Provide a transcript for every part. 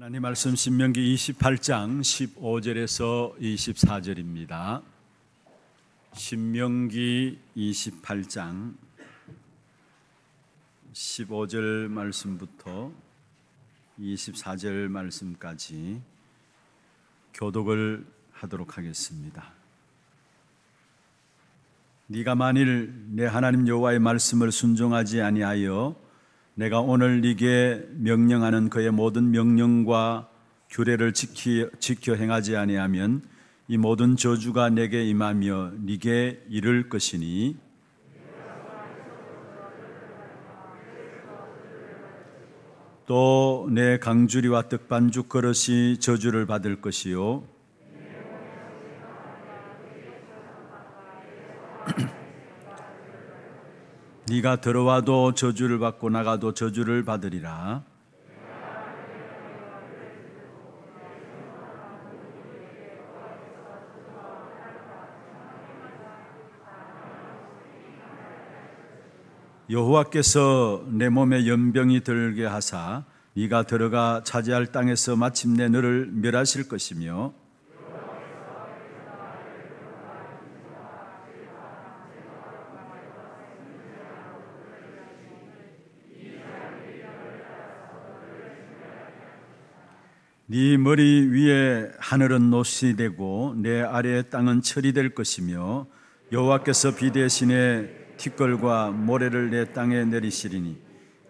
하나님 말씀 신명기 28장 15절에서 24절입니다. 신명기 28장 15절 말씀부터 24절 말씀까지 교독을 하도록 하겠습니다. 네가 만일 내 하나님 여호와의 말씀을 순종하지 아니하여 내가 오늘 네게 명령하는 그의 모든 명령과 규례를 지키, 지켜 행하지 아니하면 이 모든 저주가 내게 임하며 네게 이를 것이니 또 내 강주리와 떡반죽 그릇이 저주를 받을 것이요 네가 들어와도 저주를 받고 나가도 저주를 받으리라. 여호와께서 내 몸에 연병이 들게 하사 네가 들어가 차지할 땅에서 마침내 너를 멸하실 것이며 네 머리 위에 하늘은 노시 되고 내아래의 땅은 철이 될 것이며 여호와께서 비 대신에 티끌과 모래를 내 땅에 내리시리니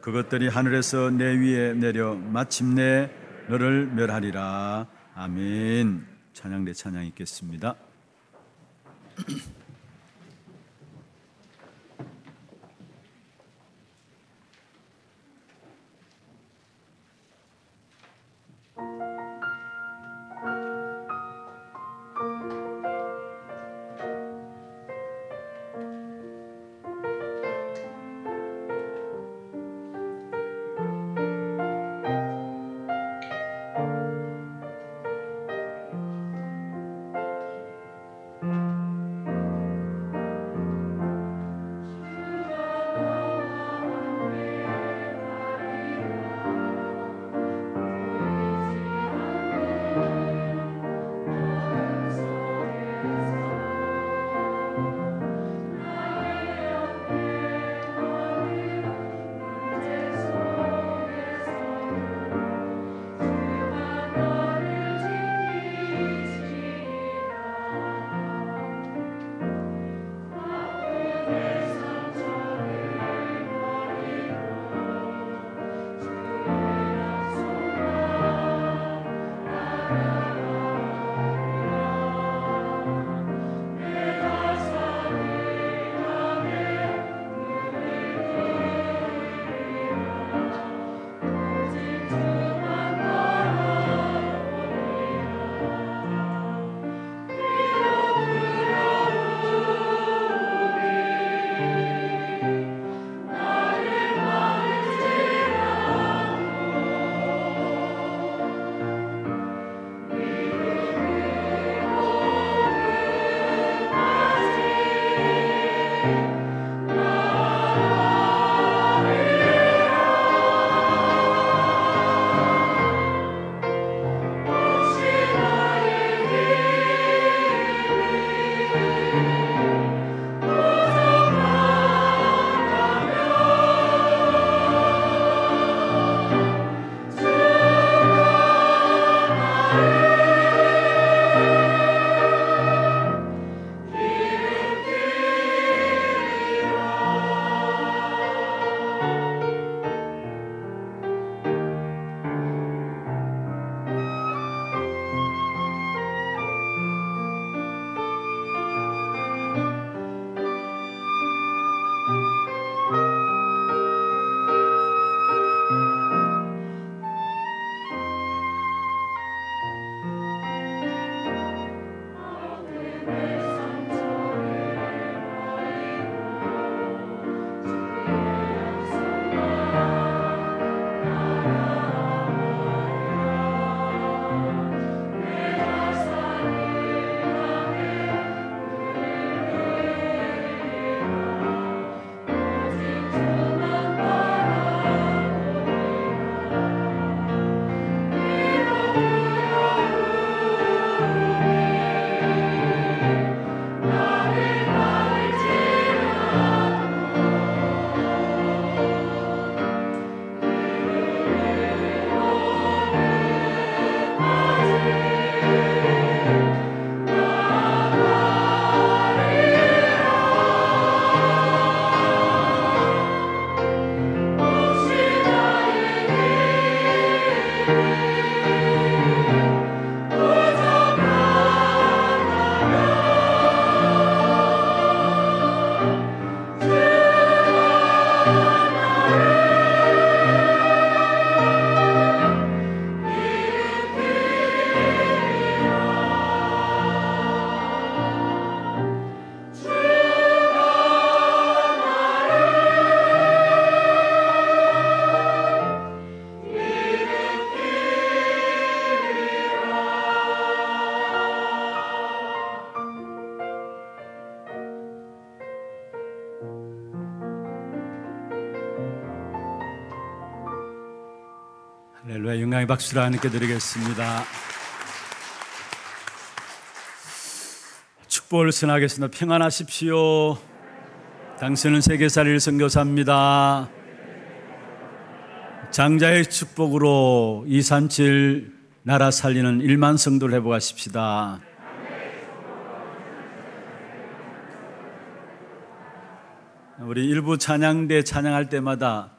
그것들이 하늘에서 내 위에 내려 마침내 너를 멸하리라 아멘 찬양내 찬양 있겠습니다 할렐루야 영광의 박수를 하나님께 드리겠습니다. 축복을 선하겠습니다. 평안하십시오. 당신은 세계사를 선교사입니다. 장자의 축복으로 237 나라 살리는 일만 성도를 회복십시다 우리 일부 찬양대 찬양할 때마다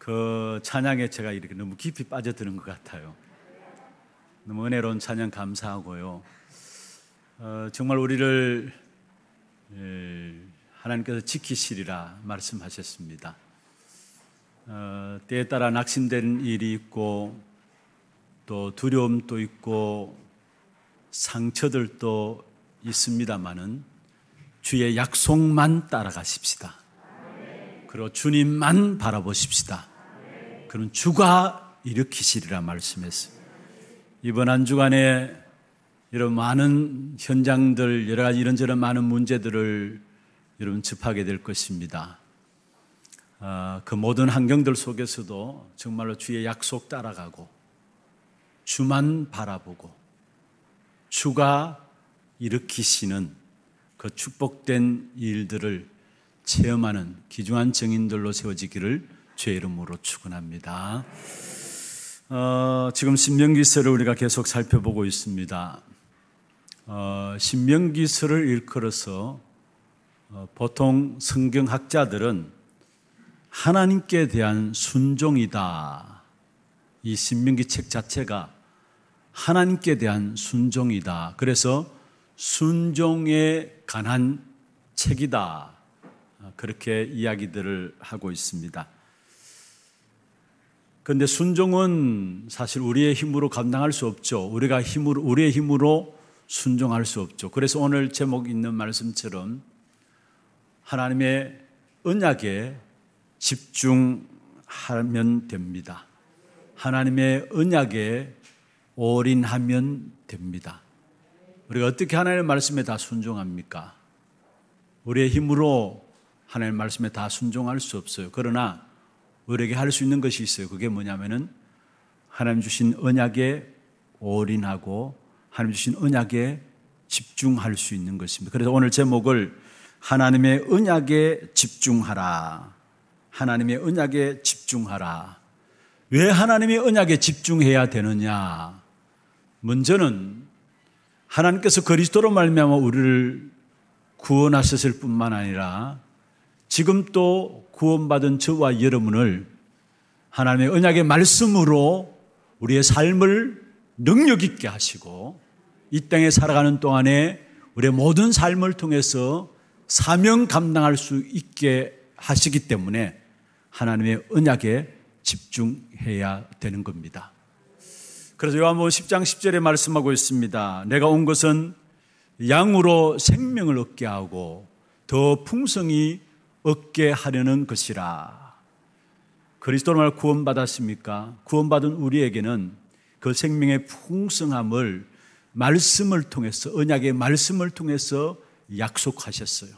그 찬양에 제가 이렇게 너무 깊이 빠져드는 것 같아요. 너무 은혜로운 찬양 감사하고요. 어, 정말 우리를 예, 하나님께서 지키시리라 말씀하셨습니다. 어, 때에 따라 낙심된 일이 있고 또 두려움도 있고 상처들도 있습니다만은 주의 약속만 따라가십시다. 그리고 주님만 바라보십시다. 그는 주가 일으키시리라 말씀했어요. 이번 한 주간에 이런 많은 현장들, 여러 가지 이런저런 많은 문제들을 여러분 접하게 될 것입니다. 아, 그 모든 환경들 속에서도 정말로 주의 약속 따라가고 주만 바라보고 주가 일으키시는 그 축복된 일들을 체험하는 귀중한 증인들로 세워지기를 주의 이름으로 축원합니다. 어, 지금 신명기서를 우리가 계속 살펴보고 있습니다. 어, 신명기서를 일컬어서 어, 보통 성경학자들은 하나님께 대한 순종이다. 이 신명기 책 자체가 하나님께 대한 순종이다. 그래서 순종에 관한 책이다. 어, 그렇게 이야기들을 하고 있습니다. 그런데 순종은 사실 우리의 힘으로 감당할 수 없죠. 우리가 힘으로, 우리의 힘으로 순종할 수 없죠. 그래서 오늘 제목 있는 말씀처럼 하나님의 은약에 집중하면 됩니다. 하나님의 은약에 올인하면 됩니다. 우리가 어떻게 하나님의 말씀에 다 순종합니까? 우리의 힘으로 하나님의 말씀에 다 순종할 수 없어요. 그러나 우리에게 할 수 있는 것이 있어요. 그게 뭐냐면은 하나님 주신 언약에 올인하고 하나님 주신 언약에 집중할 수 있는 것입니다. 그래서 오늘 제목을 하나님의 언약에 집중하라. 하나님의 언약에 집중하라. 왜 하나님의 언약에 집중해야 되느냐? 먼저는 하나님께서 그리스도로 말미암아 우리를 구원하셨을 뿐만 아니라 지금 또 구원받은 저와 여러분을 하나님의 언약의 말씀으로 우리의 삶을 능력 있게 하시고 이 땅에 살아가는 동안에 우리의 모든 삶을 통해서 사명 감당할 수 있게 하시기 때문에 하나님의 언약에 집중해야 되는 겁니다. 그래서 요한복음 10장 10절에 말씀하고 있습니다. 내가 온 것은 양으로 생명을 얻게 하고 더 풍성히 얻게 하려는 것이라. 그리스도로 말 구원받았습니까? 구원받은 우리에게는 그 생명의 풍성함을 말씀을 통해서 언약의 말씀을 통해서 약속하셨어요.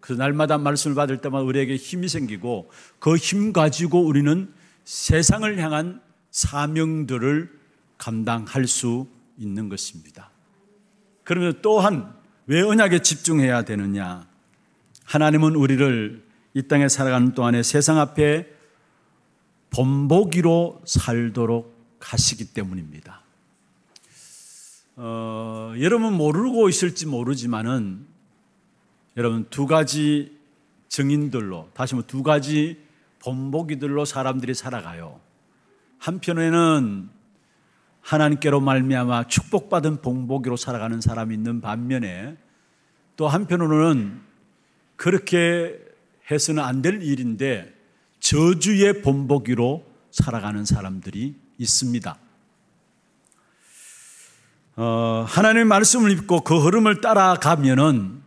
그래서 날마다 말씀을 받을 때마다 우리에게 힘이 생기고 그 힘 가지고 우리는 세상을 향한 사명들을 감당할 수 있는 것입니다. 그러면 또한 왜 언약에 집중해야 되느냐? 하나님은 우리를 이 땅에 살아가는 동안에 세상 앞에 본보기로 살도록 하시기 때문입니다. 어, 여러분 모르고 있을지 모르지만은 여러분 두 가지 증인들로 다시 한두 가지 본보기들로 사람들이 살아가요. 한편에는 하나님께로 말미암아 축복받은 본보기로 살아가는 사람이 있는 반면에 또 한편으로는 그렇게 해서는 안 될 일인데 저주의 본보기로 살아가는 사람들이 있습니다. 어, 하나님의 말씀을 입고 그 흐름을 따라가면은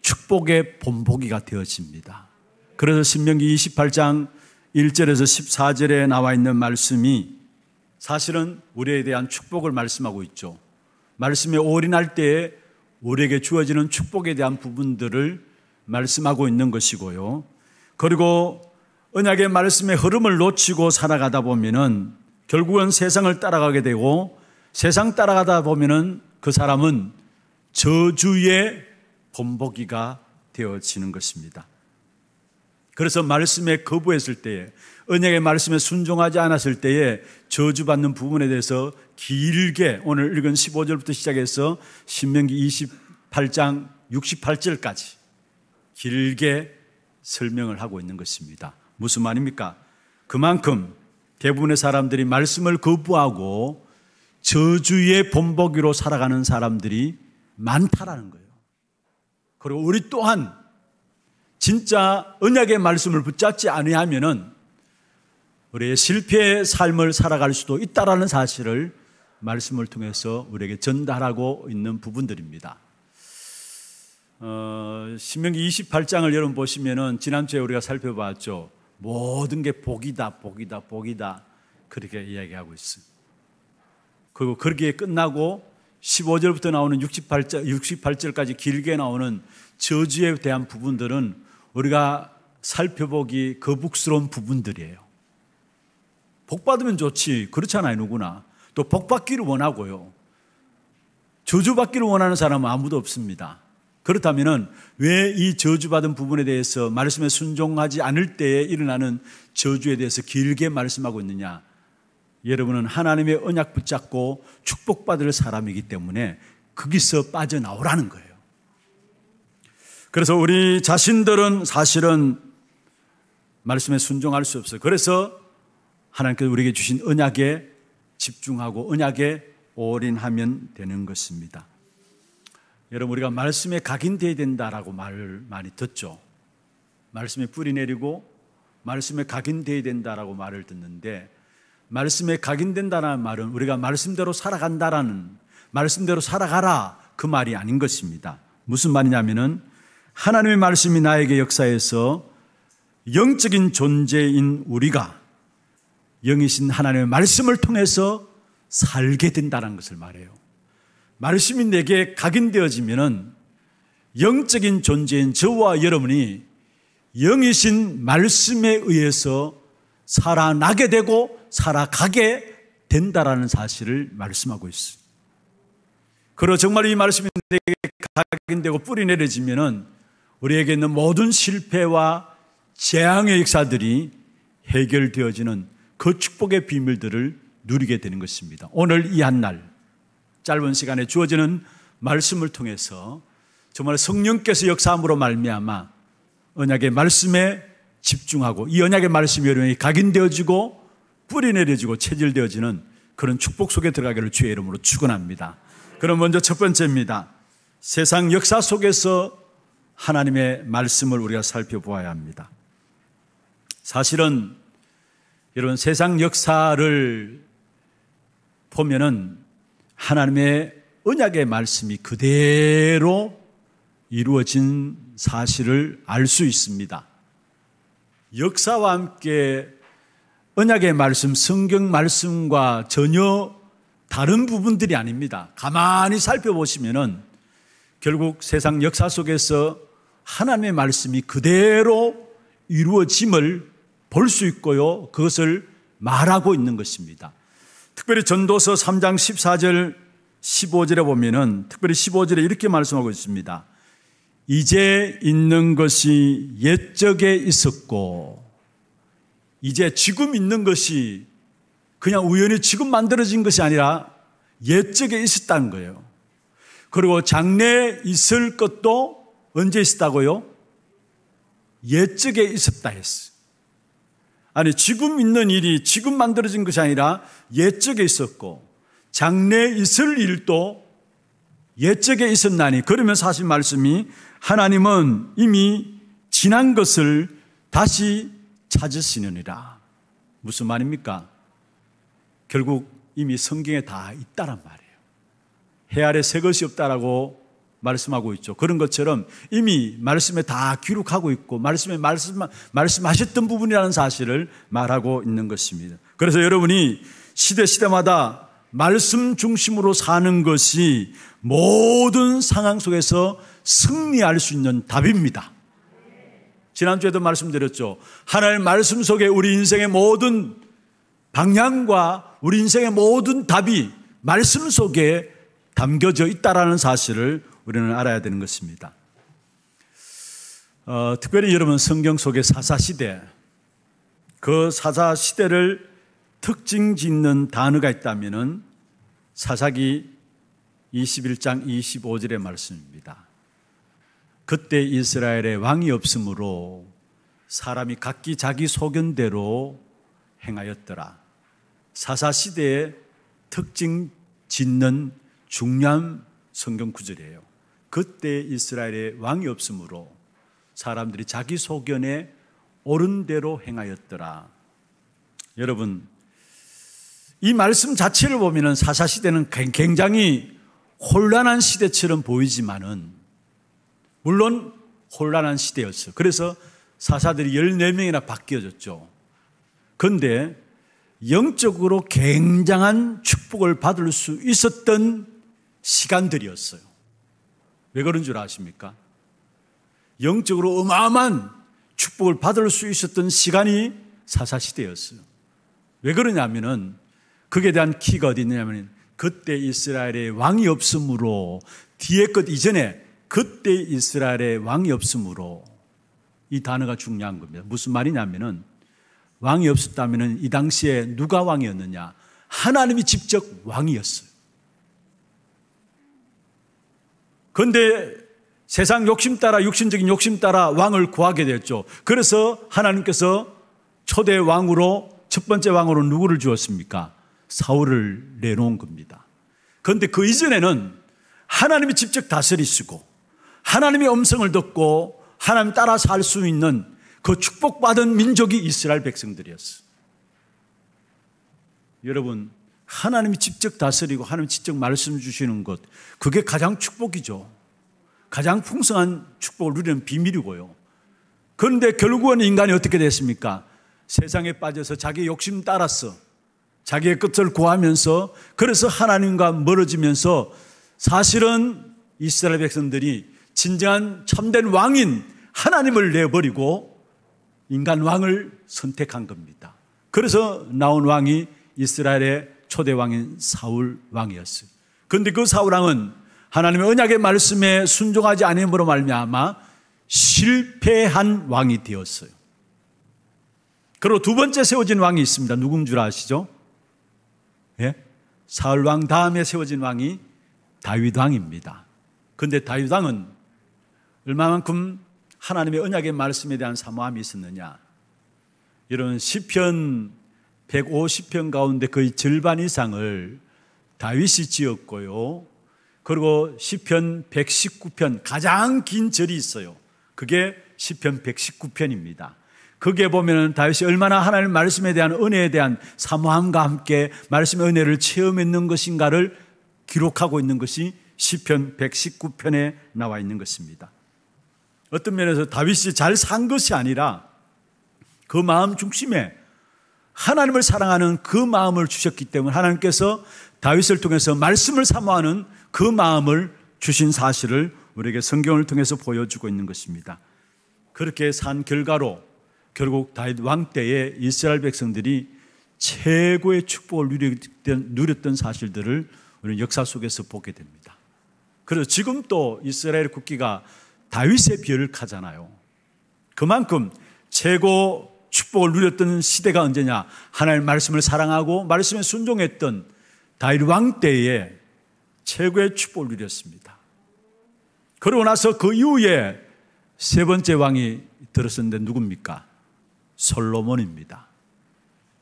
축복의 본보기가 되어집니다. 그래서 신명기 28장 1절에서 14절에 나와 있는 말씀이 사실은 우리에 대한 축복을 말씀하고 있죠. 말씀에 올인할 때에 우리에게 주어지는 축복에 대한 부분들을 말씀하고 있는 것이고요. 그리고 언약의 말씀의 흐름을 놓치고 살아가다 보면은 결국은 세상을 따라가게 되고 세상 따라가다 보면은 그 사람은 저주의 본보기가 되어지는 것입니다. 그래서 말씀에 거부했을 때에 언약의 말씀에 순종하지 않았을 때에 저주받는 부분에 대해서 길게 오늘 읽은 15절부터 시작해서 신명기 28장 68절까지 길게 설명을 하고 있는 것입니다. 무슨 말입니까? 그만큼 대부분의 사람들이 말씀을 거부하고 저주의 본보기로 살아가는 사람들이 많다라는 거예요. 그리고 우리 또한 진짜 언약의 말씀을 붙잡지 아니하면은 우리의 실패의 삶을 살아갈 수도 있다라는 사실을 말씀을 통해서 우리에게 전달하고 있는 부분들입니다. 어, 신명기 28장을 여러분 보시면은 지난주에 우리가 살펴봤죠. 모든 게 복이다, 복이다, 복이다. 그렇게 이야기하고 있습니다. 그리고 그렇게 끝나고 15절부터 나오는 68절, 68절까지 길게 나오는 저주에 대한 부분들은 우리가 살펴보기 거북스러운 부분들이에요. 복 받으면 좋지. 그렇잖아요, 누구나. 또 복 받기를 원하고요. 저주받기를 원하는 사람은 아무도 없습니다. 그렇다면 왜 이 저주받은 부분에 대해서 말씀에 순종하지 않을 때에 일어나는 저주에 대해서 길게 말씀하고 있느냐? 여러분은 하나님의 언약 붙잡고 축복받을 사람이기 때문에 거기서 빠져나오라는 거예요. 그래서 우리 자신들은 사실은 말씀에 순종할 수 없어요. 그래서 하나님께서 우리에게 주신 언약에 집중하고 언약에 올인하면 되는 것입니다. 여러분 우리가 말씀에 각인되어야 된다라고 말을 많이 듣죠. 말씀에 뿌리 내리고 말씀에 각인되어야 된다라고 말을 듣는데 말씀에 각인된다는 말은 우리가 말씀대로 살아간다라는 말씀대로 살아가라 그 말이 아닌 것입니다. 무슨 말이냐면은 하나님의 말씀이 나에게 역사해서 영적인 존재인 우리가 영이신 하나님의 말씀을 통해서 살게 된다는 것을 말해요. 말씀이 내게 각인되어지면은 영적인 존재인 저와 여러분이 영이신 말씀에 의해서 살아나게 되고 살아가게 된다라는 사실을 말씀하고 있어요. 그러 정말 이 말씀이 내게 각인되고 뿌리 내려지면은 우리에게 있는 모든 실패와 재앙의 역사들이 해결되어지는 그 축복의 비밀들을 누리게 되는 것입니다. 오늘 이 한 날. 짧은 시간에 주어지는 말씀을 통해서 정말 성령께서 역사함으로 말미암아 언약의 말씀에 집중하고 이 언약의 말씀이 여러분에 각인되어지고 뿌리 내려지고 체질되어지는 그런 축복 속에 들어가기를 주의 이름으로 축원합니다. 그럼 먼저 첫 번째입니다. 세상 역사 속에서 하나님의 말씀을 우리가 살펴보아야 합니다. 사실은 이런 세상 역사를 보면은 하나님의 언약의 말씀이 그대로 이루어진 사실을 알 수 있습니다. 역사와 함께 언약의 말씀, 성경 말씀과 전혀 다른 부분들이 아닙니다. 가만히 살펴보시면은 결국 세상 역사 속에서 하나님의 말씀이 그대로 이루어짐을 볼 수 있고요. 그것을 말하고 있는 것입니다. 특별히 전도서 3장 14절 15절에 보면은 특별히 15절에 이렇게 말씀하고 있습니다. 이제 있는 것이 옛적에 있었고 이제 지금 있는 것이 그냥 우연히 지금 만들어진 것이 아니라 옛적에 있었다는 거예요. 그리고 장래에 있을 것도 언제 있었다고요? 옛적에 있었다 했어요. 아니, 지금 있는 일이 지금 만들어진 것이 아니라 옛적에 있었고, 장래에 있을 일도 옛적에 있었나니. 그러면 사실 말씀이 하나님은 이미 지난 것을 다시 찾으시느니라. 무슨 말입니까? 결국 이미 성경에 다 있다란 말이에요. 해 아래 새 것이 없다라고 말씀하고 있죠. 그런 것처럼 이미 말씀에 다 기록하고 있고 말씀에 말씀 말씀하셨던 부분이라는 사실을 말하고 있는 것입니다. 그래서 여러분이 시대 시대마다 말씀 중심으로 사는 것이 모든 상황 속에서 승리할 수 있는 답입니다. 지난주에도 말씀드렸죠. 하나님의 말씀 속에 우리 인생의 모든 방향과 우리 인생의 모든 답이 말씀 속에 담겨져 있다라는 사실을 우리는 알아야 되는 것입니다. 어, 특별히 여러분 성경 속의 사사시대, 그 사사시대를 특징 짓는 단어가 있다면 사사기 21장 25절의 말씀입니다. 그때 이스라엘의 왕이 없으므로 사람이 각기 자기 소견대로 행하였더라. 사사시대의 특징 짓는 중요한 성경 구절이에요. 그때 이스라엘에 왕이 없으므로 사람들이 자기 소견에 옳은 대로 행하였더라. 여러분, 이 말씀 자체를 보면은 사사시대는 굉장히 혼란한 시대처럼 보이지만은, 물론 혼란한 시대였어. 그래서 사사들이 14명이나 바뀌어졌죠. 근데 영적으로 굉장한 축복을 받을 수 있었던 시간들이었어요. 왜 그런 줄 아십니까? 영적으로 어마어마한 축복을 받을 수 있었던 시간이 사사시대였어요. 왜 그러냐면은 그에 대한 키가 어디 있냐면 그때 이스라엘의 왕이 없으므로 뒤에 것 이전에 그때 이스라엘의 왕이 없으므로 이 단어가 중요한 겁니다. 무슨 말이냐면은 왕이 없었다면은 이 당시에 누가 왕이었느냐? 하나님이 직접 왕이었어요. 근데 세상 욕심 따라 육신적인 욕심 따라 왕을 구하게 되었죠 그래서 하나님께서 초대 왕으로 첫 번째 왕으로 누구를 주었습니까? 사울을 내놓은 겁니다. 그런데 그 이전에는 하나님이 직접 다스리시고 하나님의 음성을 듣고 하나님 따라 살 수 있는 그 축복받은 민족이 이스라엘 백성들이었어. 여러분 하나님이 직접 다스리고 하나님 직접 말씀 주시는 것 그게 가장 축복이죠. 가장 풍성한 축복을 누리는 비밀이고요. 그런데 결국은 인간이 어떻게 됐습니까? 세상에 빠져서 자기 욕심 따라서 자기의 끝을 구하면서 그래서 하나님과 멀어지면서 사실은 이스라엘 백성들이 진정한 참된 왕인 하나님을 내버리고 인간 왕을 선택한 겁니다. 그래서 나온 왕이 이스라엘의 초대 왕인 사울 왕이었어요. 그런데 그 사울 왕은 하나님의 언약의 말씀에 순종하지 않음으로 말미암아 실패한 왕이 되었어요. 그리고 두 번째 세워진 왕이 있습니다. 누군 줄 아시죠? 예? 사울 왕 다음에 세워진 왕이 다윗 왕입니다. 근데 다윗 왕은 얼마만큼 하나님의 언약의 말씀에 대한 사모함이 있었느냐? 이런 시편 150편 가운데 거의 절반 이상을 다윗이 지었고요. 그리고 시편 119편 가장 긴 절이 있어요. 그게 시편 119편입니다. 거기에 보면은 다윗이 얼마나 하나님 말씀에 대한 은혜에 대한 사모함과 함께 말씀의 은혜를 체험했는 것인가를 기록하고 있는 것이 시편 119편에 나와 있는 것입니다. 어떤 면에서 다윗이 잘 산 것이 아니라 그 마음 중심에 하나님을 사랑하는 그 마음을 주셨기 때문에 하나님께서 다윗을 통해서 말씀을 사모하는 그 마음을 주신 사실을 우리에게 성경을 통해서 보여주고 있는 것입니다. 그렇게 산 결과로 결국 다윗 왕 때에 이스라엘 백성들이 최고의 축복을 누렸던, 누렸던 사실들을 우리는 역사 속에서 보게 됩니다. 그래서 지금 또 이스라엘 국기가 다윗의 별을 카잖아요. 그만큼 최고 축복을 누렸던 시대가 언제냐? 하나님의 말씀을 사랑하고 말씀에 순종했던 다윗 왕 때에 최고의 축복을 누렸습니다. 그러고 나서 그 이후에 세 번째 왕이 들었었는데 누굽니까? 솔로몬입니다.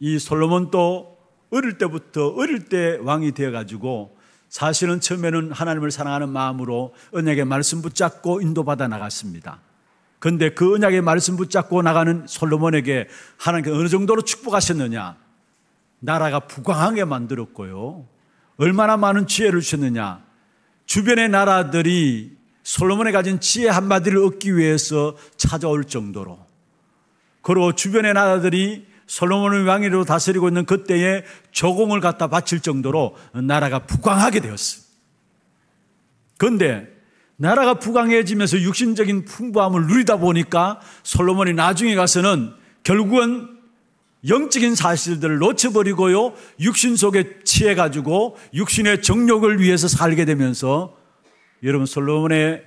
이 솔로몬도 어릴 때부터 어릴 때 왕이 되어 가지고 사실은 처음에는 하나님을 사랑하는 마음으로 은혜의 말씀 붙잡고 인도받아 나갔습니다. 근데 그 언약의 말씀 붙잡고 나가는 솔로몬에게 하나님께 어느 정도로 축복하셨느냐? 나라가 부강하게 만들었고요. 얼마나 많은 지혜를 주셨느냐? 주변의 나라들이 솔로몬에 가진 지혜 한마디를 얻기 위해서 찾아올 정도로. 그리고 주변의 나라들이 솔로몬을 왕위로 다스리고 있는 그때에 조공을 갖다 바칠 정도로 나라가 부강하게 되었습 그런데 나라가 부강해지면서 육신적인 풍부함을 누리다 보니까 솔로몬이 나중에 가서는 결국은 영적인 사실들을 놓쳐버리고요. 육신 속에 취해가지고 육신의 정욕을 위해서 살게 되면서 여러분 솔로몬의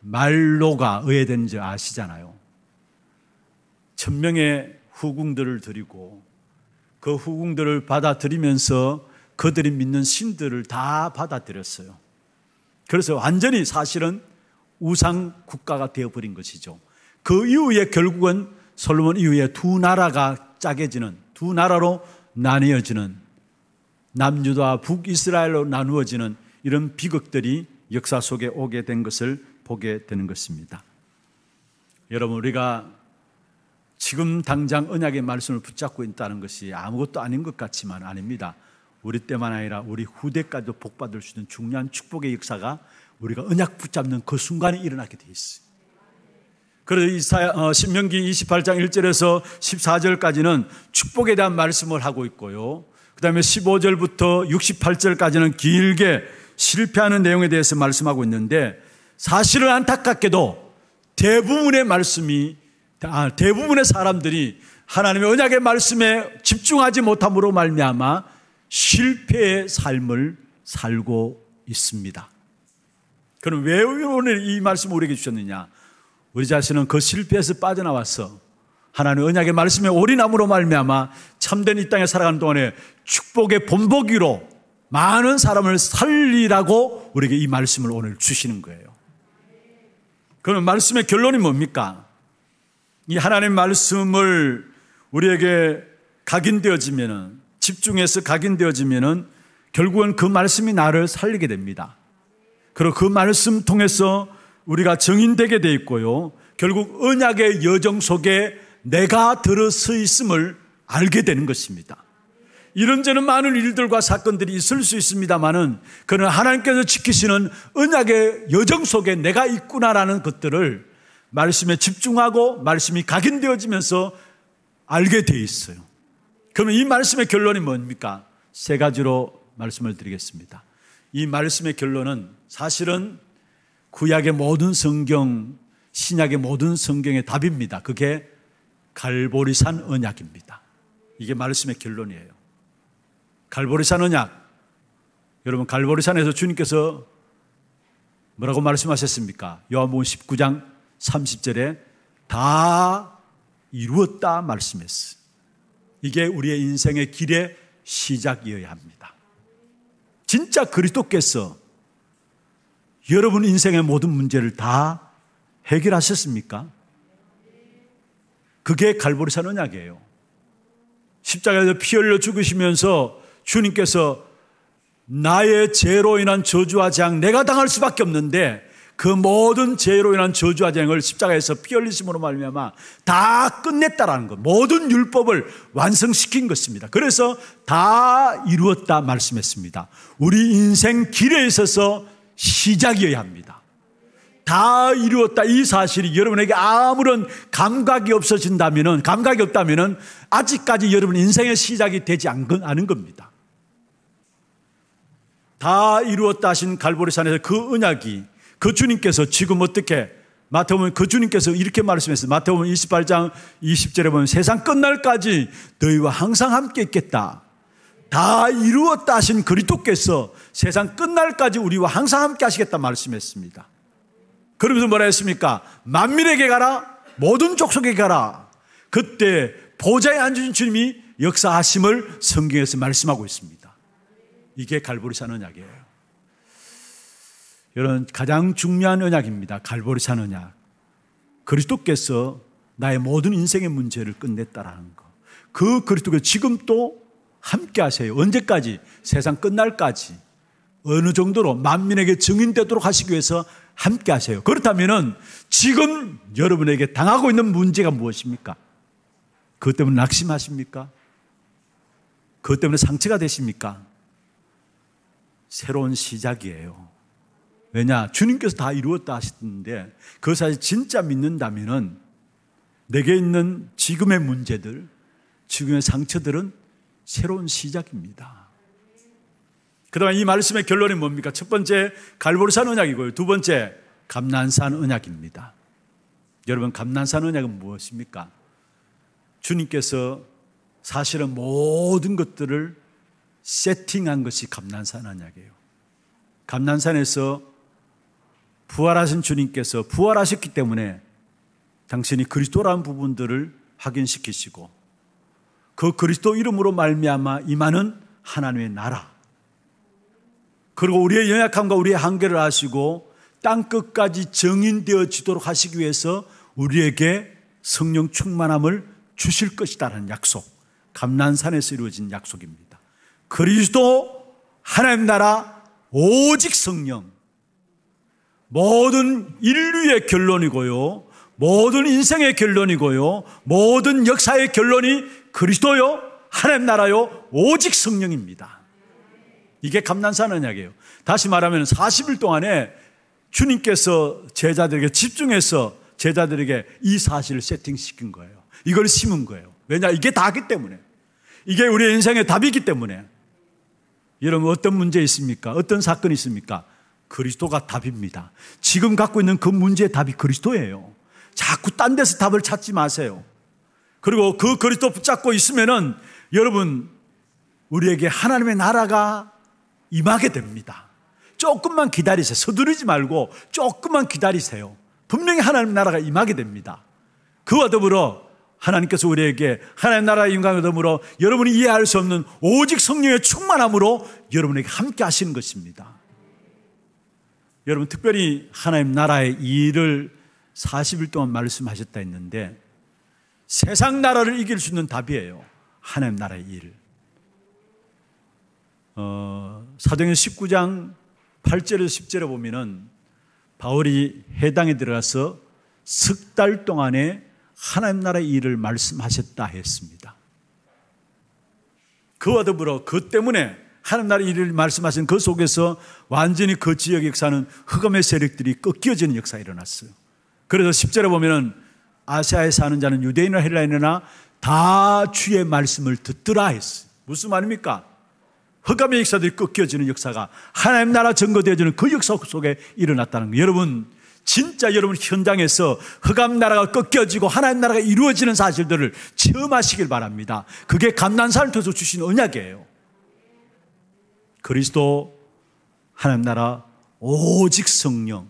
말로가 의해된지 아시잖아요. 천명의 후궁들을 드리고 그 후궁들을 받아들이면서 그들이 믿는 신들을 다 받아들였어요. 그래서 완전히 사실은 우상 국가가 되어버린 것이죠. 그 이후에 결국은 솔로몬 이후에 두 나라가 짜개지는 두 나라로 나뉘어지는 남유다와 북이스라엘로 나누어지는 이런 비극들이 역사 속에 오게 된 것을 보게 되는 것입니다. 여러분 우리가 지금 당장 언약의 말씀을 붙잡고 있다는 것이 아무것도 아닌 것 같지만 아닙니다. 우리 때만 아니라 우리 후대까지도 복받을 수 있는 중요한 축복의 역사가 우리가 언약 붙잡는 그 순간에 일어나게 돼 있어요. 그래서 이사, 어, 신명기 28장 1절에서 14절까지는 축복에 대한 말씀을 하고 있고요. 그 다음에 15절부터 68절까지는 길게 실패하는 내용에 대해서 말씀하고 있는데 사실은 안타깝게도 대부분의 말씀이, 아, 대부분의 사람들이 하나님의 언약의 말씀에 집중하지 못함으로 말미암아 실패의 삶을 살고 있습니다. 그럼 왜 오늘 이 말씀을 우리에게 주셨느냐? 우리 자신은 그 실패에서 빠져나왔어. 하나님 언약의 말씀에 올인함으로 말미암아 참된 이 땅에 살아가는 동안에 축복의 본보기로 많은 사람을 살리라고 우리에게 이 말씀을 오늘 주시는 거예요. 그럼 말씀의 결론이 뭡니까? 이 하나님 말씀을 우리에게 각인되어지면은 집중해서 각인되어지면은 결국은 그 말씀이 나를 살리게 됩니다. 그리고 그 말씀 통해서 우리가 정인되게 돼 있고요. 결국 언약의 여정 속에 내가 들어서 있음을 알게 되는 것입니다. 이런저런 많은 일들과 사건들이 있을 수 있습니다만은 그는 하나님께서 지키시는 언약의 여정 속에 내가 있구나라는 것들을 말씀에 집중하고 말씀이 각인되어지면서 알게 돼 있어요. 그러면 이 말씀의 결론이 뭡니까? 세 가지로 말씀을 드리겠습니다. 이 말씀의 결론은 사실은 구약의 모든 성경, 신약의 모든 성경의 답입니다. 그게 갈보리산 언약입니다. 이게 말씀의 결론이에요. 갈보리산 언약. 여러분, 갈보리산에서 주님께서 뭐라고 말씀하셨습니까? 요한복음 19장 30절에 다 이루었다 말씀했어요. 이게 우리의 인생의 길의 시작이어야 합니다. 진짜 그리스도께서 여러분 인생의 모든 문제를 다 해결하셨습니까? 그게 갈보리산 언약이에요. 십자가에서 피 흘려 죽으시면서 주님께서 나의 죄로 인한 저주와 장 내가 당할 수밖에 없는데 그 모든 죄로 인한 저주와 재앙을 십자가에서 피 흘리심으로 말미암아 다 끝냈다라는 것. 모든 율법을 완성시킨 것입니다. 그래서 다 이루었다 말씀했습니다. 우리 인생 길에 있어서 시작이어야 합니다. 다 이루었다 이 사실이 여러분에게 아무런 감각이 없어진다면 감각이 없다면 아직까지 여러분 인생의 시작이 되지 않은 겁니다. 다 이루었다 하신 갈보리산에서 그은약이 그 주님께서 지금 어떻게 마태복음 그 주님께서 이렇게 말씀했어요. 마태복음 28장 20절에 보면 세상 끝날까지 너희와 항상 함께 있겠다. 다 이루었다 하신 그리스도께서 세상 끝날까지 우리와 항상 함께 하시겠다 말씀했습니다. 그러면서 뭐라 했습니까? 만민에게 가라. 모든 족속에게 가라. 그때 보좌에 앉으신 주님이 역사하심을 성경에서 말씀하고 있습니다. 이게 갈보리산 언약이에요. 이런 가장 중요한 언약입니다. 갈보리산 언약. 그리스도께서 나의 모든 인생의 문제를 끝냈다라는 거. 그 그리스도께서 지금 도 함께 하세요. 언제까지? 세상 끝날까지. 어느 정도로 만민에게 증인되도록 하시기 위해서 함께 하세요. 그렇다면 지금 여러분에게 당하고 있는 문제가 무엇입니까? 그것 때문에 낙심하십니까? 그것 때문에 상처가 되십니까? 새로운 시작이에요. 왜냐? 주님께서 다 이루었다 하시는데 그 사실 진짜 믿는다면은 내게 있는 지금의 문제들, 지금의 상처들은 새로운 시작입니다. 그다음에 이 말씀의 결론이 뭡니까? 첫 번째 갈보리산 언약이고요. 두 번째 감난산 언약입니다. 여러분 감난산 언약은 무엇입니까? 주님께서 사실은 모든 것들을 세팅한 것이 감난산 언약이에요. 감난산에서 부활하신 주님께서 부활하셨기 때문에 당신이 그리스도라는 부분들을 확인시키시고 그 그리스도 이름으로 말미암아 임하는 하나님의 나라 그리고 우리의 연약함과 우리의 한계를 아시고 땅 끝까지 정인되어지도록 하시기 위해서 우리에게 성령 충만함을 주실 것이다라는 약속 감난산에서 이루어진 약속입니다. 그리스도 하나님 나라 오직 성령 모든 인류의 결론이고요. 모든 인생의 결론이고요. 모든 역사의 결론이 그리스도요. 하나님 나라요. 오직 성령입니다. 이게 감난산 언약이에요. 다시 말하면 40일 동안에 주님께서 제자들에게 집중해서 제자들에게 이 사실을 세팅시킨 거예요. 이걸 심은 거예요. 왜냐? 이게 다기 때문에. 이게 우리 인생의 답이기 때문에. 여러분 어떤 문제 있습니까? 어떤 사건이 있습니까? 그리스도가 답입니다. 지금 갖고 있는 그 문제의 답이 그리스도예요. 자꾸 딴 데서 답을 찾지 마세요. 그리고 그 그리스도 붙잡고 있으면은 여러분 우리에게 하나님의 나라가 임하게 됩니다. 조금만 기다리세요. 서두르지 말고 조금만 기다리세요. 분명히 하나님 의 나라가 임하게 됩니다. 그와 더불어 하나님께서 우리에게 하나님 나라의 인간과 더불어 여러분이 이해할 수 없는 오직 성령의 충만함으로 여러분에게 함께 하시는 것입니다. 여러분 특별히 하나님 나라의 일을 40일 동안 말씀하셨다 했는데 세상 나라를 이길 수 있는 답이에요. 하나님 나라의 일. 어, 사도행 19장 8절에서 10절에 보면은 바울이 해당에 들어가서 석 달 동안에 하나님 나라의 일을 말씀하셨다 했습니다. 그와 더불어 그 때문에 하나님 나라 일을 말씀하신 그 속에서 완전히 그 지역 역사는 흑암의 세력들이 꺾여지는 역사가 일어났어요. 그래서 10절에 보면은 아시아에 사는 자는 유대인이나 헬라인이나 다 주의 말씀을 듣더라 했어요. 무슨 말입니까? 흑암의 역사들이 꺾여지는 역사가 하나님 나라 전거되어지는그 역사 속에 일어났다는 거예요. 여러분, 진짜 여러분 현장에서 흑암 나라가 꺾여지고 하나님 나라가 이루어지는 사실들을 체험하시길 바랍니다. 그게 감난산을 통해서 주신 언약이에요. 그리스도 하나님 나라 오직 성령.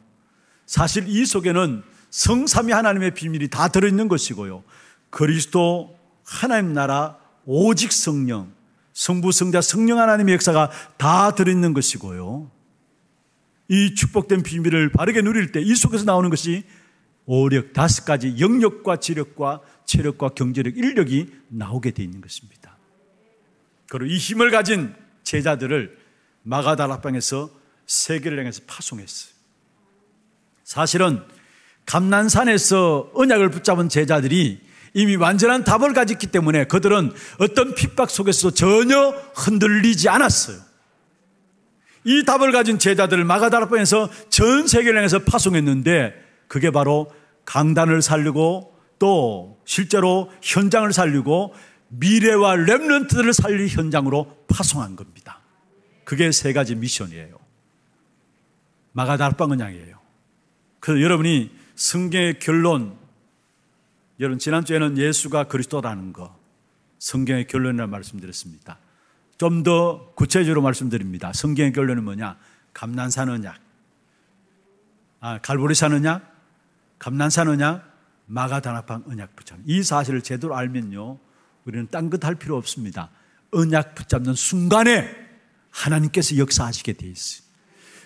사실 이 속에는 성삼위 하나님의 비밀이 다 들어있는 것이고요. 그리스도 하나님 나라 오직 성령. 성부, 성자, 성령 하나님의 역사가 다 들어있는 것이고요. 이 축복된 비밀을 바르게 누릴 때 이 속에서 나오는 것이 오력 다섯 가지 영역과 지력과 체력과 경제력, 인력이 나오게 되어 있는 것입니다. 그리고 이 힘을 가진 제자들을 마가다락방에서 세계를 향해서 파송했어요. 사실은 감난산에서 언약을 붙잡은 제자들이 이미 완전한 답을 가졌기 때문에 그들은 어떤 핍박 속에서도 전혀 흔들리지 않았어요. 이 답을 가진 제자들을 마가다락방에서 전 세계를 향해서 파송했는데 그게 바로 강단을 살리고 또 실제로 현장을 살리고 미래와 렘런트들을 살릴 현장으로 파송한 겁니다. 그게 세 가지 미션이에요. 마가다락방은 양이에요. 그래서 여러분이 성경의 결론, 여러분 지난주에는 예수가 그리스도라는 거, 성경의 결론이라 말씀드렸습니다. 좀 더 구체적으로 말씀드립니다. 성경의 결론은 뭐냐? 감난산은 약, 아, 갈보리산 은약, 감난산 은약, 마가다락방 은약 붙잡는 이 사실을 제대로 알면요 우리는 딴 것 할 필요 없습니다. 은약 붙잡는 순간에 하나님께서 역사하시게 돼 있어요.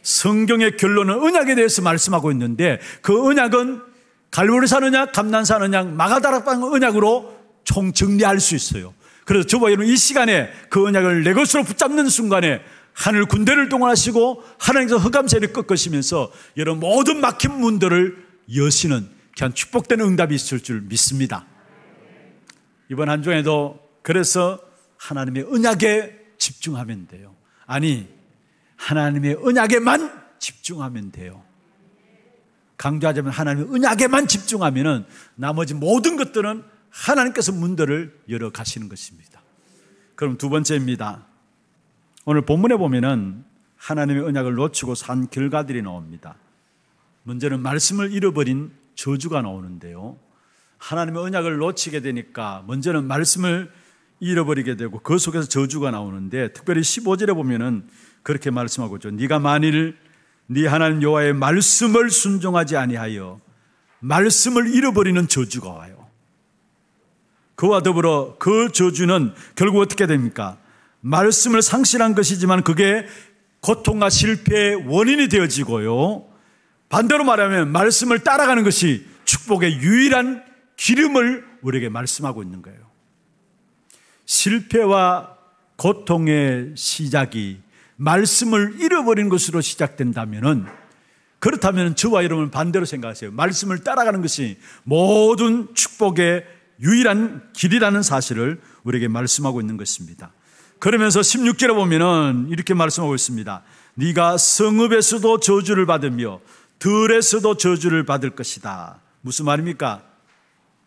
성경의 결론은 언약에 대해서 말씀하고 있는데 그 언약은 갈보리산 언약, 감난산 언약, 마가다락방 언약으로 총 정리할 수 있어요. 그래서 저와 여러분 이 시간에 그 언약을 내 것으로 붙잡는 순간에 하늘 군대를 동원하시고 하나님께서 흑암세를 꺾으시면서 여러분 모든 막힌 문들을 여시는 그냥 축복되 응답이 있을 줄 믿습니다. 이번 한 주에도 그래서 하나님의 언약에 집중하면 돼요. 아니, 하나님의 은약에만 집중하면 돼요. 강조하자면 하나님의 언약에만 집중하면은 나머지 모든 것들은 하나님께서 문들을 열어 가시는 것입니다. 그럼 두 번째입니다. 오늘 본문에 보면은 하나님의 언약을 놓치고 산 결과들이 나옵니다. 문제는 말씀을 잃어버린 저주가 나오는데요. 하나님의 언약을 놓치게 되니까 문제는 말씀을 잃어버리게 되고 그 속에서 저주가 나오는데 특별히 15절에 보면은 그렇게 말씀하고 있죠. 네가 만일 네 하나님 여호와의 말씀을 순종하지 아니하여 말씀을 잃어버리는 저주가 와요. 그와 더불어 그 저주는 결국 어떻게 됩니까? 말씀을 상실한 것이지만 그게 고통과 실패의 원인이 되어지고요. 반대로 말하면 말씀을 따라가는 것이 축복의 유일한 기름을 우리에게 말씀하고 있는 거예요. 실패와 고통의 시작이 말씀을 잃어버린 것으로 시작된다면은 그렇다면 저와 여러분 반대로 생각하세요. 말씀을 따라가는 것이 모든 축복의 유일한 길이라는 사실을 우리에게 말씀하고 있는 것입니다. 그러면서 16절에 보면은 이렇게 말씀하고 있습니다. 네가 성읍에서도 저주를 받으며 들에서도 저주를 받을 것이다. 무슨 말입니까?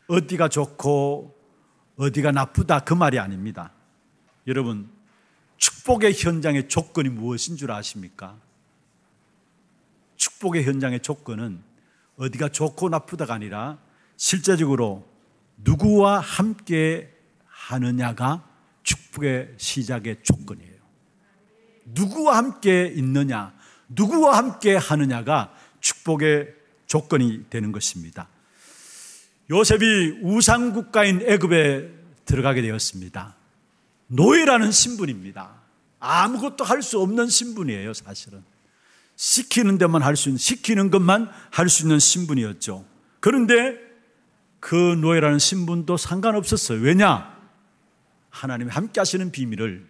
어디가 좋고 어디가 나쁘다 그 말이 아닙니다. 여러분, 축복의 현장의 조건이 무엇인 줄 아십니까? 축복의 현장의 조건은 어디가 좋고 나쁘다가 아니라 실제적으로 누구와 함께 하느냐가 축복의 시작의 조건이에요. 누구와 함께 있느냐, 누구와 함께 하느냐가 축복의 조건이 되는 것입니다. 요셉이 우상 국가인 애굽에 들어가게 되었습니다. 노예라는 신분입니다. 아무것도 할 수 없는 신분이에요, 사실은. 시키는 데만 할 수 있는, 시키는 것만 할 수 있는 신분이었죠. 그런데 그 노예라는 신분도 상관없었어요. 왜냐? 하나님이 함께 하시는 비밀을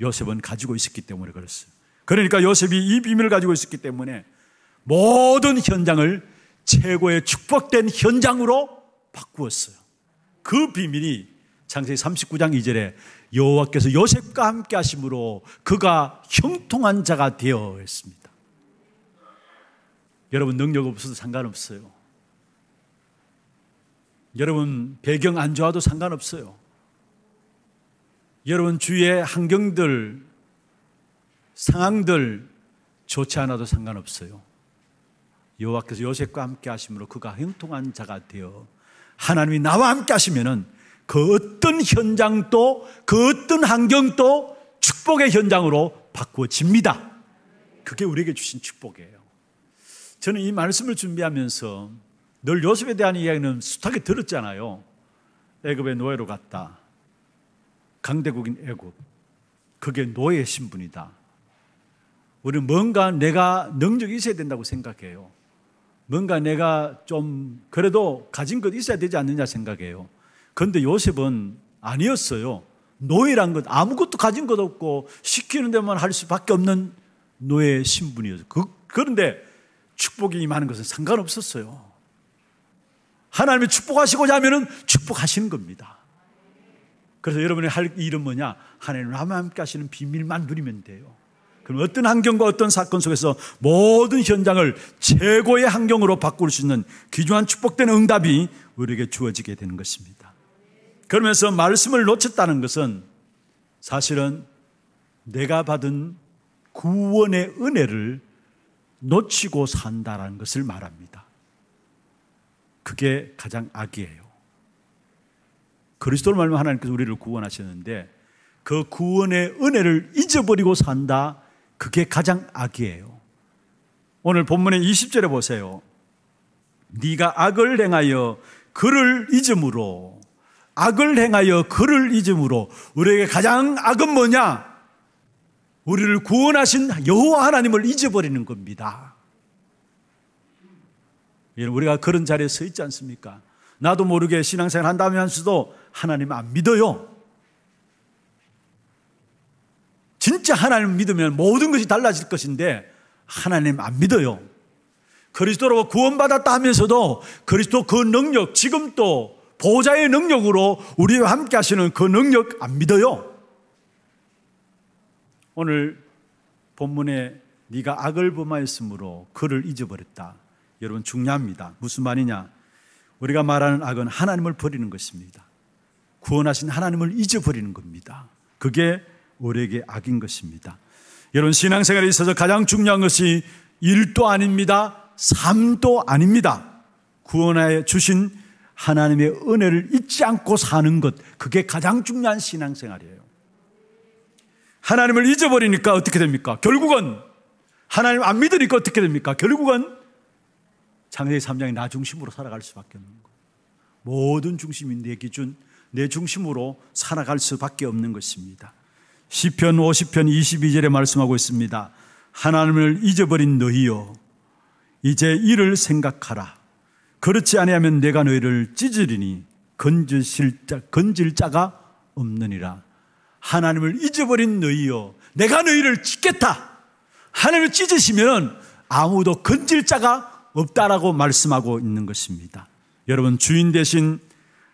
요셉은 가지고 있었기 때문에 그랬어요. 그러니까 요셉이 이 비밀을 가지고 있었기 때문에 모든 현장을 최고의 축복된 현장으로 바꾸었어요. 그 비밀이 창세기 39장 2절에 여호와께서 요셉과 함께 하심으로 그가 형통한 자가 되어 있습니다. 여러분 능력 없어도 상관없어요. 여러분 배경 안 좋아도 상관없어요. 여러분 주위의 환경들, 상황들 좋지 않아도 상관없어요. 여호와께서 요셉과 함께 하심으로 그가 형통한 자가 되어 하나님이 나와 함께 하시면은 그 어떤 현장도 그 어떤 환경도 축복의 현장으로 바꾸어집니다. 그게 우리에게 주신 축복이에요. 저는 이 말씀을 준비하면서 늘 요셉에 대한 이야기는 숱하게 들었잖아요. 애굽의 노예로 갔다. 강대국인 애굽. 그게 노예의 신분이다. 우리는 뭔가 내가 능력이 있어야 된다고 생각해요. 뭔가 내가 좀 그래도 가진 것 있어야 되지 않느냐 생각해요. 그런데 요셉은 아니었어요. 노예란 것 아무것도 가진 것 없고 시키는 데만 할 수밖에 없는 노예 신분이었어요. 그, 그런데 축복이 임하는 것은 상관없었어요. 하나님이 축복하시고자 하면은 축복하시는 겁니다. 그래서 여러분이 할 일은 뭐냐? 하나님 함께 하시는 비밀만 누리면 돼요. 그럼 어떤 환경과 어떤 사건 속에서 모든 현장을 최고의 환경으로 바꿀 수 있는 귀중한 축복된 응답이 우리에게 주어지게 되는 것입니다. 그러면서 말씀을 놓쳤다는 것은 사실은 내가 받은 구원의 은혜를 놓치고 산다라는 것을 말합니다. 그게 가장 악이에요. 그리스도를 말면 하나님께서 우리를 구원하셨는데 그 구원의 은혜를 잊어버리고 산다. 그게 가장 악이에요. 오늘 본문의 20절에 보세요. 네가 악을 행하여 그를 잊음으로 악을 행하여 그를 잊음으로 우리에게 가장 악은 뭐냐? 우리를 구원하신 여호와 하나님을 잊어버리는 겁니다. 우리가 그런 자리에 서 있지 않습니까? 나도 모르게 신앙생활 한다면서도 하나님 안 믿어요. 진짜 하나님 믿으면 모든 것이 달라질 것인데 하나님 안 믿어요. 그리스도로 구원받았다 하면서도 그리스도 그 능력, 지금도 보좌의 능력으로 우리와 함께 하시는 그 능력 안 믿어요. 오늘 본문에 네가 악을 범하였으므로 그를 잊어버렸다. 여러분 중요합니다. 무슨 말이냐? 우리가 말하는 악은 하나님을 버리는 것입니다. 구원하신 하나님을 잊어버리는 겁니다. 그게 우리에게 악인 것입니다. 여러분 신앙생활에 있어서 가장 중요한 것이 일도 아닙니다. 삶도 아닙니다. 구원하여 주신 하나님의 은혜를 잊지 않고 사는 것 그게 가장 중요한 신앙생활이에요. 하나님을 잊어버리니까 어떻게 됩니까? 결국은 하나님 안 믿으니까 어떻게 됩니까? 결국은 창세기 3장의 나 중심으로 살아갈 수밖에 없는 거. 모든 중심이 내 기준, 내 중심으로 살아갈 수밖에 없는 것입니다. 시편 50편 22절에 말씀하고 있습니다. 하나님을 잊어버린 너희요 이제 이를 생각하라. 그렇지 아니하면 내가 너희를 찢으리니 건질 자, 건질 자가 없느니라. 하나님을 잊어버린 너희요 내가 너희를 찢겠다. 하나님을 찢으시면 아무도 건질 자가 없다라고 말씀하고 있는 것입니다. 여러분 주인 대신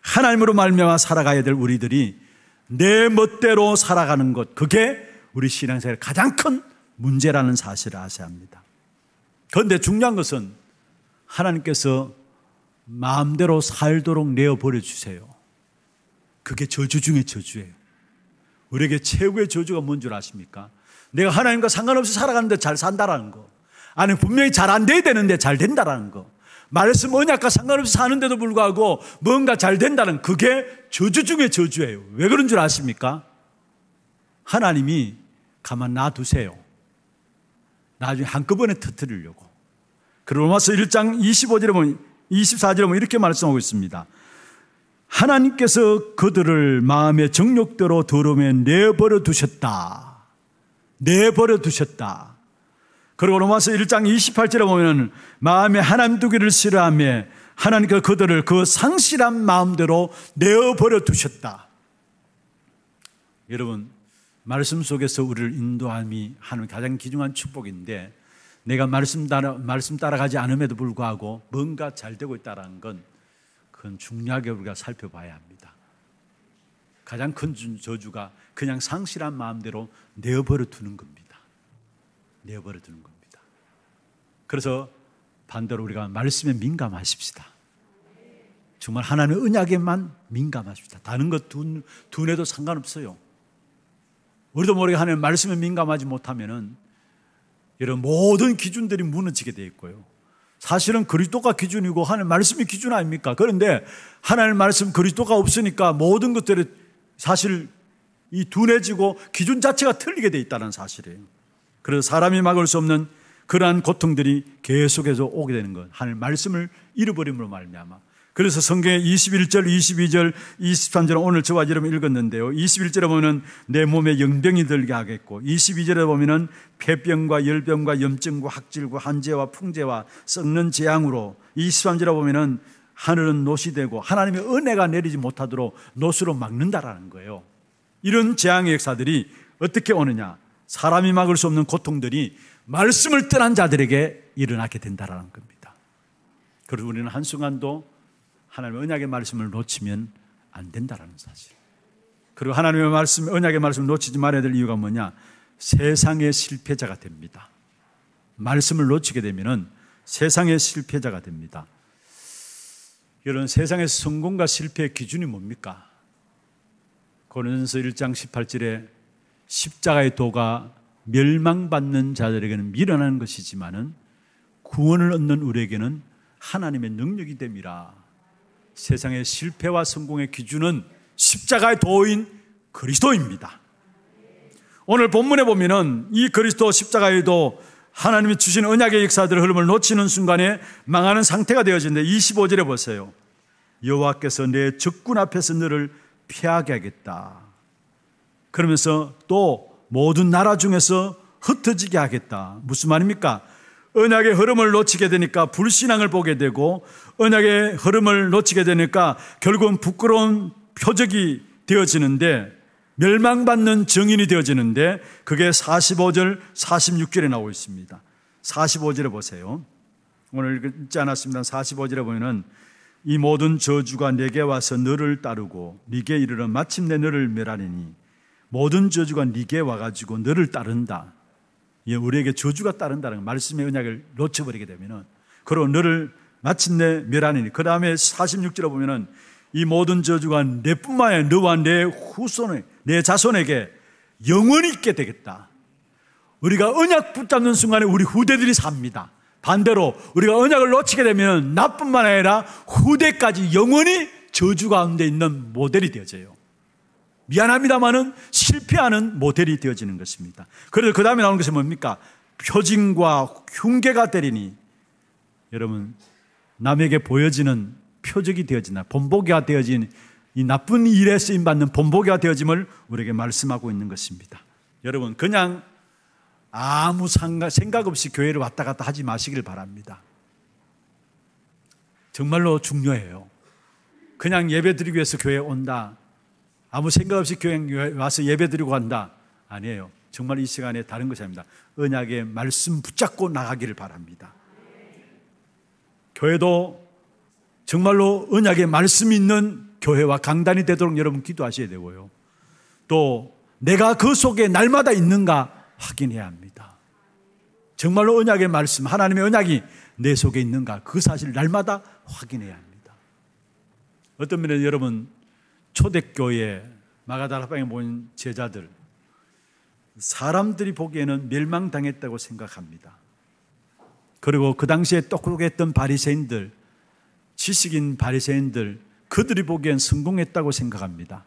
하나님으로 말미암아 살아가야 될 우리들이 내 멋대로 살아가는 것, 그게 우리 신앙생활의 가장 큰 문제라는 사실을 아셔야 합니다. 그런데 중요한 것은 하나님께서 마음대로 살도록 내어버려 주세요. 그게 저주 중의 저주예요. 우리에게 최고의 저주가 뭔 줄 아십니까? 내가 하나님과 상관없이 살아가는데 잘 산다라는 거. 아니, 분명히 잘 안 돼야 되는데 잘 된다라는 거. 말씀 언약과 상관없이 사는데도 불구하고 뭔가 잘 된다는 그게 저주 중에 저주예요. 왜 그런 줄 아십니까? 하나님이 가만 놔두세요. 나중에 한꺼번에 터뜨리려고. 그로마서 1장 25절에 보면 24절에 보면 이렇게 말씀하고 있습니다. 하나님께서 그들을 마음의 정욕대로 더러움에 내버려 두셨다. 내버려 두셨다. 그리고 로마서 1장 28절에 보면 마음에 하나님 두기를 싫어하며 하나님께서 그들을 그 상실한 마음대로 내어버려 두셨다. 여러분, 말씀 속에서 우리를 인도함이 하는 가장 귀중한 축복인데 내가 말씀 따라 말씀 따라가지 않음에도 불구하고 뭔가 잘 되고 있다는건 그건 중요하게 우리가 살펴봐야 합니다. 가장 큰 저주가 그냥 상실한 마음대로 내어버려 두는 겁니다. 내어버려 두는 겁니다. 그래서 반대로 우리가 말씀에 민감하십시다. 정말 하나님의 언약에만 민감합시다. 다른 것 둔, 둔해도 상관없어요. 우리도 모르게 하나님의 말씀에 민감하지 못하면 이런 모든 기준들이 무너지게 돼 있고요. 사실은 그리스도가 기준이고 하나님 말씀이 기준 아닙니까? 그런데 하나님 말씀 그리스도가 없으니까 모든 것들이 사실 이 둔해지고 기준 자체가 틀리게 돼 있다는 사실이에요. 그래서 사람이 막을 수 없는 그러한 고통들이 계속해서 오게 되는 것. 하늘 말씀을 잃어버림으로 말미암아 그래서 성경에 21절, 22절, 23절 은 오늘 저와 여러분 읽었는데요. 21절에 보면내 몸에 영병이 들게 하겠고 22절에 보면 폐병과 열병과 염증과 학질과 한재와 풍재와 썩는 재앙으로 23절에 보면 하늘은 노시 되고 하나님의 은혜가 내리지 못하도록 노수로 막는다라는 거예요. 이런 재앙의 역사들이 어떻게 오느냐? 사람이 막을 수 없는 고통들이 말씀을 떠난 자들에게 일어나게 된다라는 겁니다. 그리고 우리는 한순간도 하나님의 언약의 말씀을 놓치면 안 된다라는 사실. 그리고 하나님의 말씀, 언약의 말씀을 놓치지 말아야 될 이유가 뭐냐? 세상의 실패자가 됩니다. 말씀을 놓치게 되면은 세상의 실패자가 됩니다. 여러 세상의 성공과 실패의 기준이 뭡니까? 고린도서 1장 18절에 십자가의 도가 멸망받는 자들에게는 미련한 것이지만은 구원을 얻는 우리에게는 하나님의 능력이 됨이라. 세상의 실패와 성공의 기준은 십자가의 도인 그리스도입니다. 오늘 본문에 보면은 이 그리스도 십자가에도 하나님이 주신 언약의 역사들 흐름을 놓치는 순간에 망하는 상태가 되어지데 25절에 보세요. 여호와께서 내 적군 앞에서 너를 피하게 하겠다. 그러면서 또 모든 나라 중에서 흩어지게 하겠다. 무슨 말입니까? 언약의 흐름을 놓치게 되니까 불신앙을 보게 되고 언약의 흐름을 놓치게 되니까 결국은 부끄러운 표적이 되어지는데 멸망받는 증인이 되어지는데 그게 45절, 46절에 나오고 있습니다. 45절에 보세요. 오늘 읽지 않았습니다. 45절에 보면은 이 모든 저주가 내게 와서 너를 따르고 네게 이르러 마침내 너를 멸하리니 모든 저주가 네게 와가지고 너를 따른다. 우리에게 저주가 따른다는 말씀의 언약을 놓쳐버리게 되면은 그러 너를 마침내 멸하니그 다음에 46절에 보면은 이 모든 저주가 내뿐만 아니라 너와 내 후손의 내 자손에게 영원히 있게 되겠다. 우리가 언약 붙잡는 순간에 우리 후대들이 삽니다. 반대로 우리가 언약을 놓치게 되면 나뿐만 아니라 후대까지 영원히 저주 가운데 있는 모델이 되어져요. 미안합니다만은 실패하는 모델이 되어지는 것입니다. 그래서 그 다음에 나오는 것이 뭡니까? 표징과 흉계가 때리니 여러분 남에게 보여지는 표적이 되어지다 본보기가 되어진 이 나쁜 일에 쓰임 받는 본보기가 되어짐을 우리에게 말씀하고 있는 것입니다. 여러분 그냥 아무 생각 없이 교회를 왔다 갔다 하지 마시길 바랍니다. 정말로 중요해요. 그냥 예배 드리기 위해서 교회 온다. 아무 생각 없이 교회 와서 예배 드리고 간다. 아니에요. 정말 이 시간에 다른 것이 아닙니다. 언약의 말씀 붙잡고 나가기를 바랍니다. 교회도 정말로 언약의 말씀이 있는 교회와 강단이 되도록 여러분 기도하셔야 되고요. 또 내가 그 속에 날마다 있는가 확인해야 합니다. 정말로 언약의 말씀, 하나님의 언약이 내 속에 있는가 그 사실 날마다 확인해야 합니다. 어떤 면에서 여러분 초대교회 마가다라방에 모인 제자들 사람들이 보기에는 멸망당했다고 생각합니다. 그리고 그 당시에 똑똑했던 바리새인들, 지식인 바리새인들 그들이 보기엔 성공했다고 생각합니다.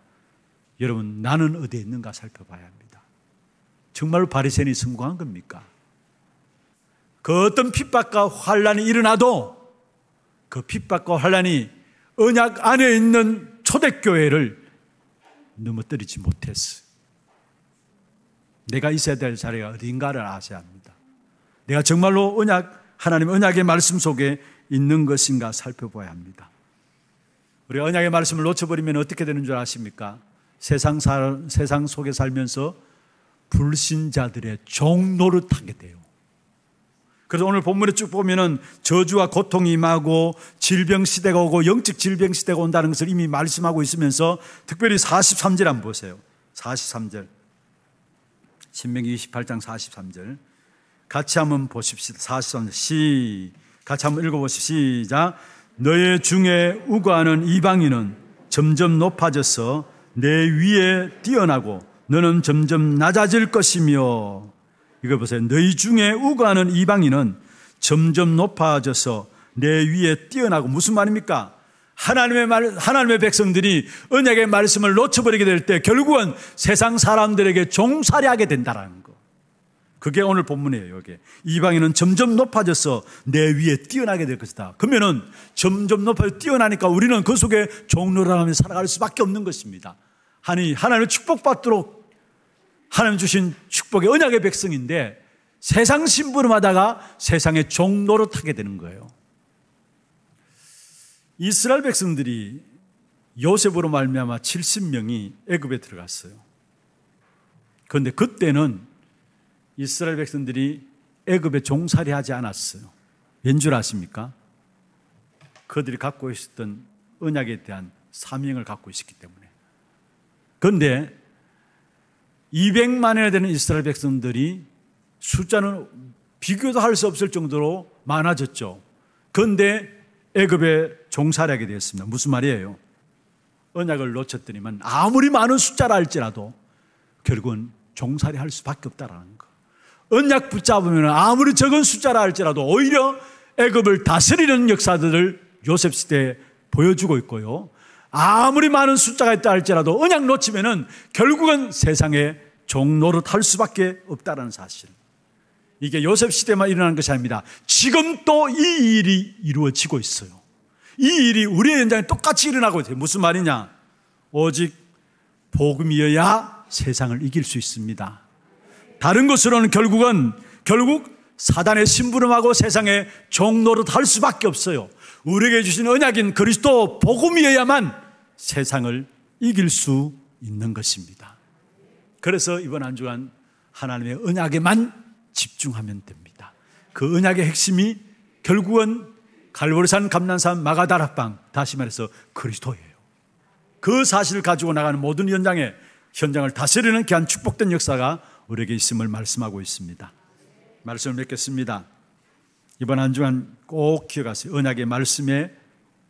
여러분 나는 어디에 있는가 살펴봐야 합니다. 정말로 바리새인이 성공한 겁니까? 그 어떤 핍박과 환란이 일어나도 그 핍박과 환란이 언약 안에 있는 초대교회를 넘어뜨리지 못했어. 내가 있어야 될 자리가 어딘가를 아셔야 합니다. 내가 정말로 언약 하나님 언약의 말씀 속에 있는 것인가 살펴봐야 합니다. 우리 언약의 말씀을 놓쳐버리면 어떻게 되는 줄 아십니까? 세상, 살, 세상 속에 살면서 불신자들의 종 노릇하게 돼요. 그래서 오늘 본문에 쭉 보면은 저주와 고통이 임하고 질병 시대가 오고 영적 질병 시대가 온다는 것을 이미 말씀하고 있으면서 특별히 43절 한번 보세요. 43절. 신명기 28장 43절. 같이 한번 보십시다. 40절 시 같이 한번 읽어보십시오. 시작. 너의 중에 우거하는 이방인은 점점 높아져서 내 위에 뛰어나고 너는 점점 낮아질 것이며 이거 보세요. 너희 중에 우거하는 이방인은 점점 높아져서 내 위에 뛰어나고 무슨 말입니까? 하나님의 말, 하나님의 백성들이 언약의 말씀을 놓쳐버리게 될 때 결국은 세상 사람들에게 종살이하게 된다라는 거. 그게 오늘 본문이에요, 여기. 이방인은 점점 높아져서 내 위에 뛰어나게 될 것이다. 그러면은 점점 높아져 뛰어나니까 우리는 그 속에 종로라하며 살아갈 수밖에 없는 것입니다. 하니 하나님을 축복받도록 하나님 주신 축복의 언약의 백성인데 세상 신부름하다가 세상의 종로로 타게 되는 거예요. 이스라엘 백성들이 요셉으로 말미암아 70명이 애굽에 들어갔어요. 그런데 그때는 이스라엘 백성들이 애굽에 종살이 하지 않았어요. 왠 줄 아십니까? 그들이 갖고 있었던 언약에 대한 사명을 갖고 있었기 때문에. 그런데 200만이나 되는 이스라엘 백성들이 숫자는 비교도 할 수 없을 정도로 많아졌죠. 그런데 애굽에 종살하게 되었습니다. 무슨 말이에요? 언약을 놓쳤더니만 아무리 많은 숫자라 할지라도 결국은 종살이할 수밖에 없다라는 거. 언약 붙잡으면 아무리 적은 숫자라 할지라도 오히려 애굽을 다스리는 역사들을 요셉 시대에 보여주고 있고요. 아무리 많은 숫자가 있다 할지라도 언약 놓치면은 결국은 세상에 종로를 탈 수밖에 없다는 사실. 이게 요셉 시대만 일어난 것이 아닙니다. 지금 또이 일이 이루어지고 있어요. 이 일이 우리의 현장에 똑같이 일어나고 있어요. 무슨 말이냐? 오직 복음이어야 세상을 이길 수 있습니다. 다른 것으로는 결국은 결국 사단의 심부름하고 세상의 종로를할 수밖에 없어요. 우리에게 주신 언약인 그리스도 복음이어야만 세상을 이길 수 있는 것입니다. 그래서 이번 한 주간 하나님의 언약에만 집중하면 됩니다. 그 언약의 핵심이 결국은 갈보리산, 감난산, 마가다락방 다시 말해서 그리스도예요. 그 사실을 가지고 나가는 모든 현장에 현장을 다스리는 귀한 축복된 역사가 우리에게 있음을 말씀하고 있습니다. 말씀을 맺겠습니다. 이번 한 주간 꼭 기억하세요. 언약의 말씀에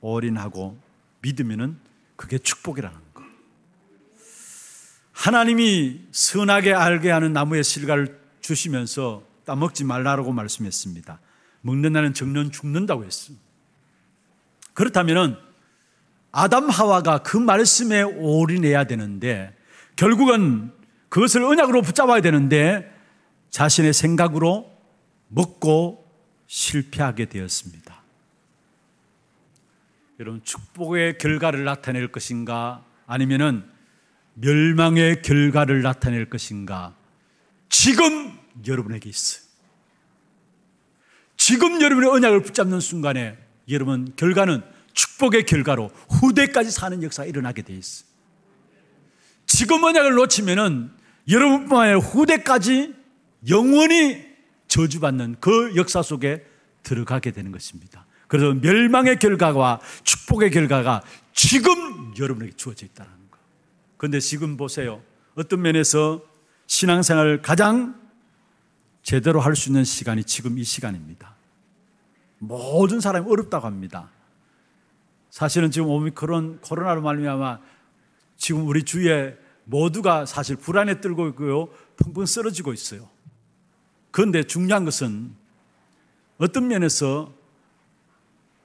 올인하고 믿으면 그게 축복이라는 거. 하나님이 선하게 알게 하는 나무의 실과를 주시면서 따먹지 말라고 말씀했습니다. 먹는 날은 정년 죽는다고 했어요. 그렇다면 아담 하와가 그 말씀에 올인해야 되는데 결국은 그것을 언약으로 붙잡아야 되는데 자신의 생각으로 먹고 실패하게 되었습니다. 여러분 축복의 결과를 나타낼 것인가 아니면은 멸망의 결과를 나타낼 것인가 지금 여러분에게 있어요. 지금 여러분의 언약을 붙잡는 순간에 여러분 결과는 축복의 결과로 후대까지 사는 역사가 일어나게 돼 있어요. 지금 언약을 놓치면은 여러분뿐만 아니라 후대까지 영원히 저주받는 그 역사 속에 들어가게 되는 것입니다. 그래서 멸망의 결과와 축복의 결과가 지금 여러분에게 주어져 있다는 거. 그런데 지금 보세요. 어떤 면에서 신앙생활을 가장 제대로 할 수 있는 시간이 지금 이 시간입니다. 모든 사람이 어렵다고 합니다. 사실은 지금 오미크론 코로나로 말미암아 지금 우리 주위에 모두가 사실 불안에 떨고 있고요. 펑펑 쓰러지고 있어요. 그런데 중요한 것은 어떤 면에서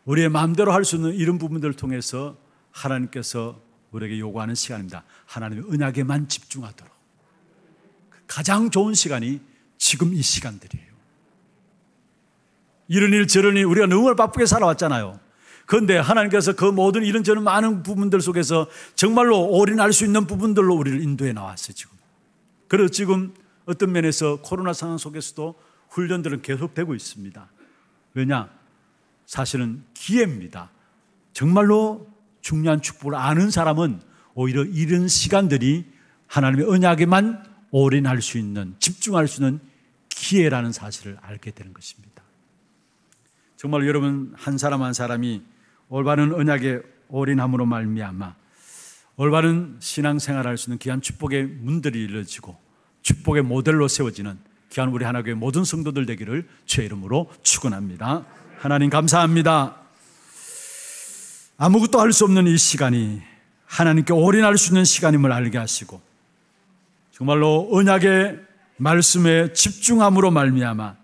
우리의 마음대로 할 수 있는 이런 부분들을 통해서 하나님께서 우리에게 요구하는 시간입니다. 하나님의 은약에만 집중하도록. 그 가장 좋은 시간이 지금 이 시간들이에요. 이런 일 저런 일 우리가 너무 바쁘게 살아왔잖아요. 그런데 하나님께서 그 모든 이런 저런 많은 부분들 속에서 정말로 올인할 수 있는 부분들로 우리를 인도해 나왔어요, 지금. 그래서 지금 어떤 면에서 코로나 상황 속에서도 훈련들은 계속되고 있습니다. 왜냐? 사실은 기회입니다. 정말로 중요한 축복을 아는 사람은 오히려 이런 시간들이 하나님의 언약에만 올인할 수 있는, 집중할 수 있는 기회라는 사실을 알게 되는 것입니다. 정말 여러분 한 사람 한 사람이 올바른 언약의 올인함으로 말미암아 올바른 신앙생활할 수 있는 귀한 축복의 문들이 열려지고 축복의 모델로 세워지는 귀한 우리 하나교회 모든 성도들 되기를 주의 이름으로 축원합니다. 하나님 감사합니다. 아무것도 할 수 없는 이 시간이 하나님께 올인할 수 있는 시간임을 알게 하시고 정말로 언약의 말씀에 집중함으로 말미암아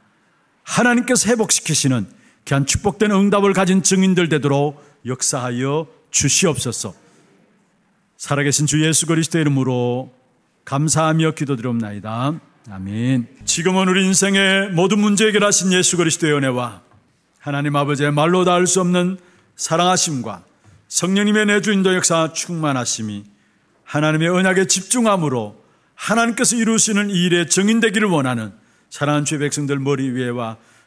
하나님께서 회복시키시는 귀한 축복된 응답을 가진 증인들 되도록 역사하여 주시옵소서. 살아계신 주 예수 그리스도의 이름으로 감사하며 기도드리옵다 아멘. 지금은 우리 인생의 모든 문제 해결하신 예수 그리스도의 은혜와 하나님 아버지의 말로 닿을 수 없는 사랑하심과 성령님의 내주인도 역사 충만하심이 하나님의 언약에 집중함으로 하나님께서 이루시는 이 일에 정인되기를 원하는 사랑하는 주의 백성들 머리 위에와